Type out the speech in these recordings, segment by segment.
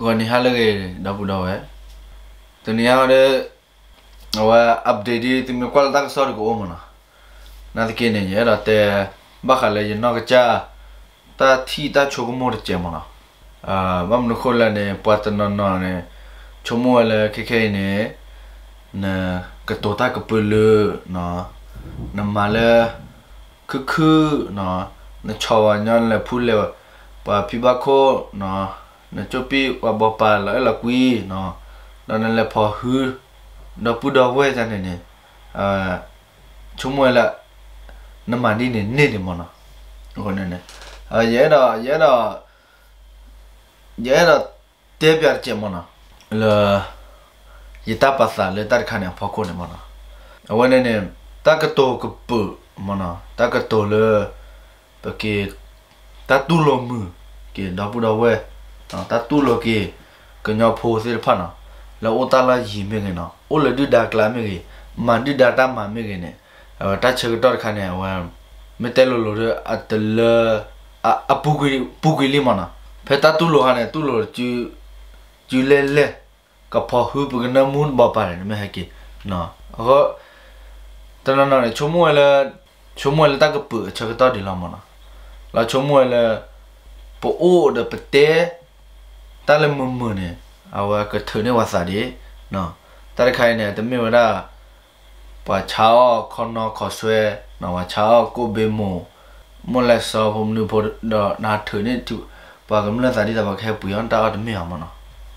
goni halage dapu dawe dunia ada awa update di tim kwal tak sor go mana na de kene ye ra te ba khale ye no cha ta thi ta chogo mor che mana a bam no khola ne pat no no ne chomo le ke ke ne na ka to ta ka pulu na na ma le khu khu na na chawa nyan le phul le pa pi ba kho na นะจปีว่าบ่ปาแล้วละกุยเนาะนั่นแหละพอฮือดอปุดอเวจันเนี่ยอ่าชุมวยละน้ำมันนี่เนี่ยนี่เนี่ยมอนะคนนั้นเนี่ยเออเยดอเยดอเยดอเตเปียเจมอนะละยตาปัสสาเลยตัดขันอย่างพอคนเนี่ยมอนะเอาวันนี้เนี่ยตากระโตกระปุมอนะตากระโตเลยปะเกตาตุลมือเกดอปุดอเวနော်တတူလိုကေကညောဖိုစေဖာနော်လောအတလာကြီးမင်းကေနော်အိုလဒူဒါကလာမင်းကေမန်ဒီဒါတာမမင်းကေနဲ့တချေကတော့ခနဲ့ဝမ်မတဲလိုလိုအတလအပူကီပူကီလီမနာဖဲတတူလိုဟာနဲ့တူလိုကျူကျူလဲလဲကဖဟူပကနမွန်းဘပါရမဟကေနော်အော်တနနချုံမွေလဲချုံမွေလဲတကပချေကတော့ဒီလာမနာလာချုံမွေလဲပိုအိုဒပတဲတာလမမနဲ့အဝကထုံနေဝစားဒီနော်တရခိုင်နဲ့တမင်ဝရပါချောခေါနော်ခေါ်ဆွဲနော်ဝချောကိုဘေမုံမလဲဆောဘုံနုဖို့တော့နာထုံနေသူပါကမလစားဒီတဘခဲပူယန်တာတမင်အောင်မနော်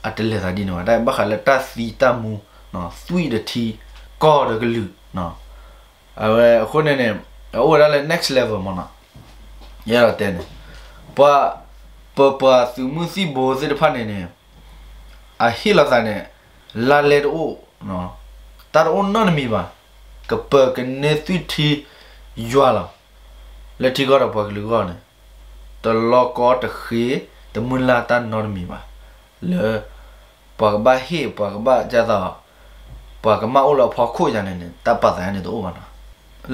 အတလေစားဒီနော်ဒါဘခလက်တစီတမူနော်သွီတတီကော်တကလူနော်အဝခုနေနေဟိုရလဲ next level မနော်ရတော့တဲ့ပွားပပစုမှုစီဘိုးစတဲ့ဖတ်နေနေအဟိလာစနဲ့လာလေတိုနော်တာရုံနော်မီပါကပကနေသူတီယွာလာလက်တီကတော့ပေါ်ကလူကောနေတလောကောတခေတမွန်လာတာနော်မီပါလေပါကဘာဟိပါကဘာကြတာပါကမအိုလာဖောက်ခိုရနေတပတ်စံနေတော့ဘာနာ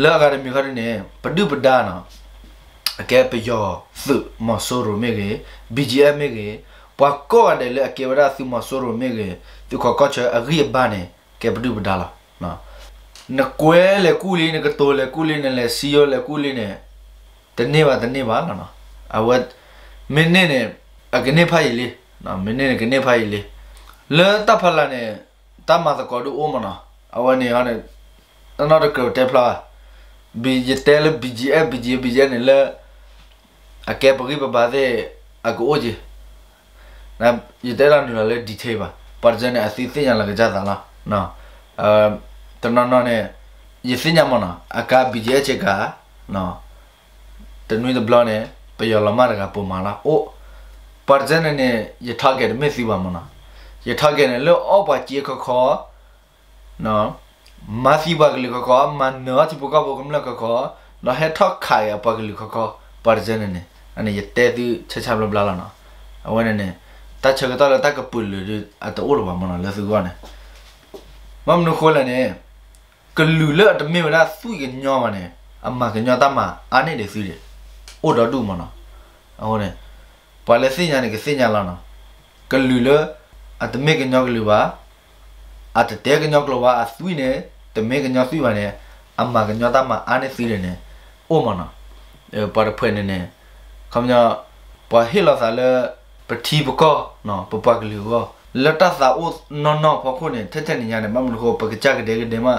လေအကာဒမီခရနေပဒုပဒါနာအကဲပယောသုမဆိုရမေကေ BGM မေကေပွားကောတယ်လေအကေဝရသုမဆိုရမေကေသူခကောချအရိဘာနေကေဘဒူဘဒါလာနော်နကွဲလေကုလေးနဲ့ကတိုလေကုလေးနဲ့လေစီယောလေကုလေးနဲ့တနေ့ပါတနေ့ပါနော်အဝတ်မင်းနဲ့နဲ့အကနေဖိုင်လေးနော်မင်းနဲ့ကနေဖိုင်လေးလဲတဖလာနဲ့တမသကောဒူအိုမနာအဝနေရနဲ့ another crowd tepla bj tel bj bj bj နဲ့လဲ a ke pagi baba de a go oje na ye de la ni la le detail ba par jan ne a si sin ya la ja da la na a tan na ne ye sin ya mo na a ka bi je che ka na tan ni de bla ne pe ya la ma ra ka po ma la o par jan ne ne ye tha ke me si ba mo na ye tha ke ne lo o ba je kho kho na ma si ba ke le kho ma na ti bu ka bo kum la kho na he tha kha ya ba ke le kho kho parzen ne ane yette di chacha bla bla la na awan ne ta chaga ta la ta ka pul ri at or ba mana la su ga ne mam no khola ne ka lu la at me la su ge nyo ma ne amma ge nyo ta ma ane de su de o do du ma na awan ne pa le sin ya ne ge sin ya la na ka lu la at me ge nyo ge lu ba at te ge nyo ge lu ba a su ne te me ge nyo su ba ne amma ge nyo ta ma ane su de ne o ma na ปาระเพนเนี่ยคำนี้ปะเฮลาซาเลปะทีปะก็เนาะปะปะกลิวก็လတသာအိုနော်နော်ဖခုန်ထက်ထက်နေညနေမမလို့ပကကြကတဲ့ကတဲ့မှာ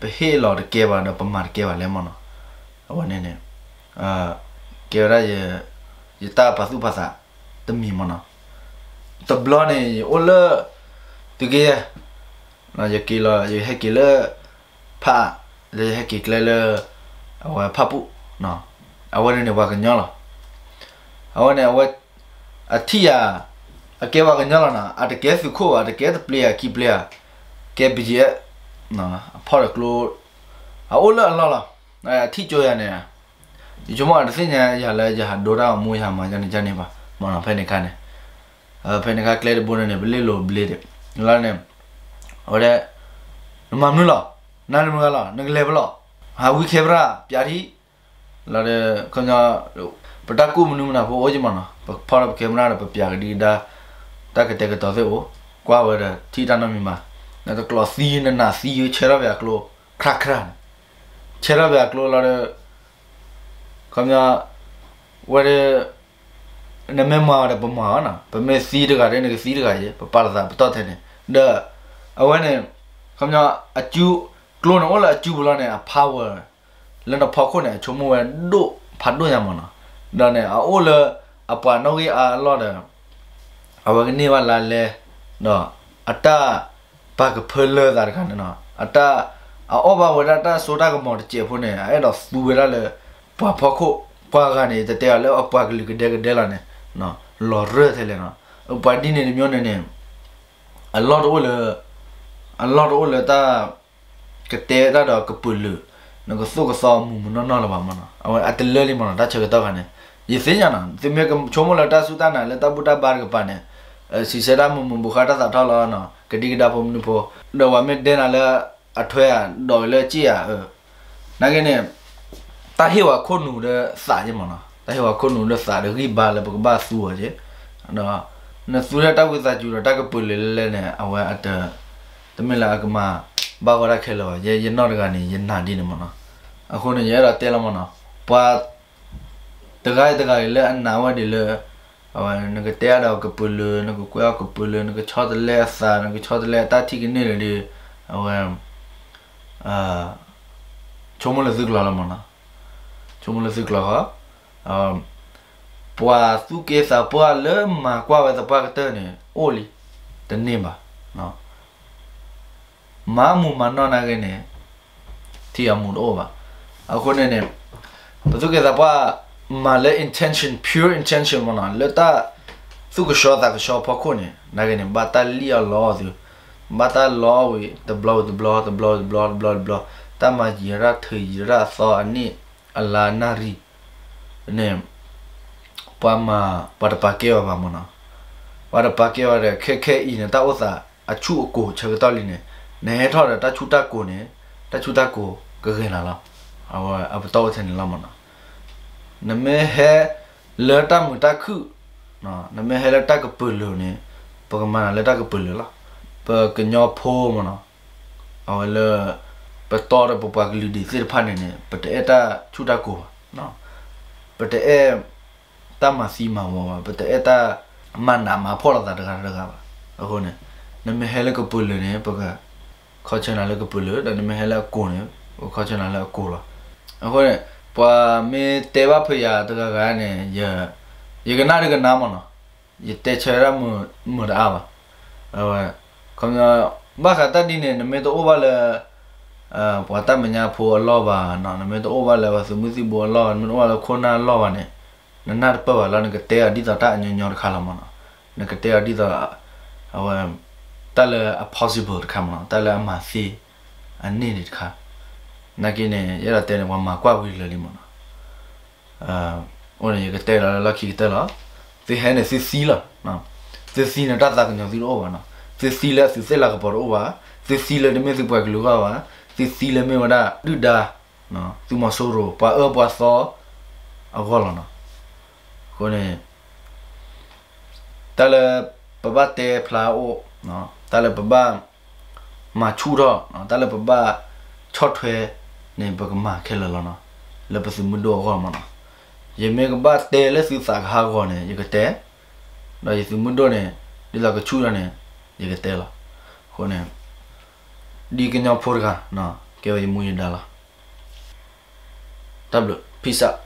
ပဟေလော်ကဲပါတော့ပမာကဲပါလဲမနော်ဟောနေနေအာကဲရရဲ့ယတာပသုပသတမီမနော်တဘလနေအိုလတကယ်နာယကီလာယဟက်ကီလာဖာလေဟက်ကီကလဲလအဝဖပုနော် awar ne wa ganyola awan ne wa atia ake wa ganyola na at ke su ko at ke the player key player ke bj na for clo aola la la na thi jo ya ne di jo ma de sin ya ya la ja do da mo ya ma ja ne ja ne ba ma na phe ne ka ne a phe ne ka clear bo ne ble lo ble de la ne ore မမနူလာနာနမလာငလေဘလာဟာဝီခေဘရာပြာရီလာတဲ့ခဏပတကူမနုမနာဘောဂျမနာဖာရကင်မရာပပြာကဒီဒါတက်ကတက်ကတော့ဖေကွာဝရတီတနမီမာနာတော့ကလစီနနာစီယချရဗျာကလိုခရခရန်ချရဗျာကလိုလာတဲ့ခမဝရနမမာရပမာနာပမေစီတကတဲ့နေစီတကရေပပါလာပတော့တဲ့နေဒါအဝနဲ့ခမအကျူကလိုနော်လာအကျူဘလာနေအပါဝါလန်တော့ဖောက်ခွနဲ့ချုံမဝဲဒို့ဖတ်ဒို့ရမနာဒါနဲ့အိုလအပနောကြီးအလောဒအဝကနေဝလာလေနော်အတာဘကဖလဒါကနော်အတာအောဘဝဒတာဆိုတာကမော်တချေဖုန်နဲ့အဲ့တော့သူဝဲလာလေပွာဖောက်ခွပွာကနေတတဲလောအပွာကလူကဒဲကဒဲလာနဲ့နော်လော်ရဲတယ်လေနော်အပဒီနေမျိုးနဲ့အလောဒိုလေအလောဒိုလေတာကတဲရတော့ကပလူ那个说个啥木木那那了吧嘛呢？啊，我阿得了哩嘛呢，他吃个到看呢，也谁讲呢？这面个全部了，他苏丹呢，了他不他巴个办呢，呃，其实他木木不看他咋着了呢？个这个他不木不，那外面电那了阿推啊，到了几啊？呃，那个呢，他黑话可努的啥子嘛呢？他黑话可努的啥的，给巴了不个巴苏啊去，那那苏了他为啥就了他个不了了呢？啊，我阿得，他们那个嘛。ဘာကရခဲလောရေရနော်ကနေရနာဒီနမနာအခုနေရတာတဲလမနာပါတကယ်တကယ်လဲအနာဝဒီလဲအဝနကတဲတော့ကပလူနကကွာကပလူနကချောတလဲဆာနကချောတလဲတာတိကနေလေအဝအာချုံမလဇုကလာလမနာချုံမလဇုကလာဟာအမ်ပွာသူကေစာပွာလဲမကွာဝဲတပွာကတဲ့နေအိုလီတနေပါနော် maamu manona gene tia munova akone ne tu ke dapa ma le intention pure intention mona le ta tu ke shota ke shop akone na gene batalia lo du bata lo we the blow the blow the blow the blow the blow the blow ta ma jira thira so ani ala nari ne pa ma par pa ke va mona para pa ke va ke ke ine ta osa achu ko chagtali ne နေထော်တာချူတက်ကိုနေတချူတက်ကိုကခင်လာလားအဝအပတော်ချင်လာမနာနမေဟဲလဲတမတခုနော်နမေဟဲလဲတကပလူနေပကမနာလဲတကပလူလားပကညောဖိုးမနော်အော်လဲပတော်ရပပကလူဒီစစ်ဖာနေနေပတဲတာချူတက်ကိုနော်ပတဲတမစီမမောပတဲတာမန္နာမဖော်လာတာတကားတကားပါအခုနေနမေဟဲလဲကပလူနေပကခေါ်ချနာလကပလူဒါနမဟလာကိုနေခေါ်ချနာလကိုလာအခုနဲ့ပွာမေတေဝဖရာတကကနေယယကနာရကနာမနော်ယတေချရမမရအာအဲခေါင်းဘာခတဒီနေနမေတော့ဘာလဲအဲပွာတမညာဖိုလောပါနော်နမေတော့ဘာလဲဘာစမှုစီဘောလောနမေတော့ခေါနာလောပါနေနနာပဝလာနကတေအဒီတာအညညောခါလာမနော်နကတေအဒီတာအဝမ်แต่ละ possible คำนะแต่ละมาซีอันนี้นี่ค่ะนักกินเนี่ยยาเต้นวันมากว่าวิลเลยมั้งเอ่อวันนี้ก็เต้นแล้วลักขี้เต้นแล้วซีเฮเนี่ยซีซีละนะซีซีเนี่ยตัดตากันอย่างซีโร่วะนะซีซีแล้วซีเซลก็ปอดวะซีซีเลยไม่สิบกว่ากลัววะซีซีเลยไม่ว่าได้ดูดานะซูมาโซโร่ปะเออปะซอเอาก็แล้วนะคนเนี่ยแต่ละปะบัติเตะพลาโอเนาะတာလပပမာချူတော့နော်တာလပပချော့ထွဲနေဘကမာခဲလလနော်လပစမှုတော့ဟောမနော်ယေမေကဘတ်တဲလက်စုစာခါကောနေယေကတဲနော်ယေစမှုတော့နေဒီလကချူရနေယေကတဲလာခိုနေဒီကညောဖော်ကနော်ကေဝေမူရင်ဒါလာ W peace out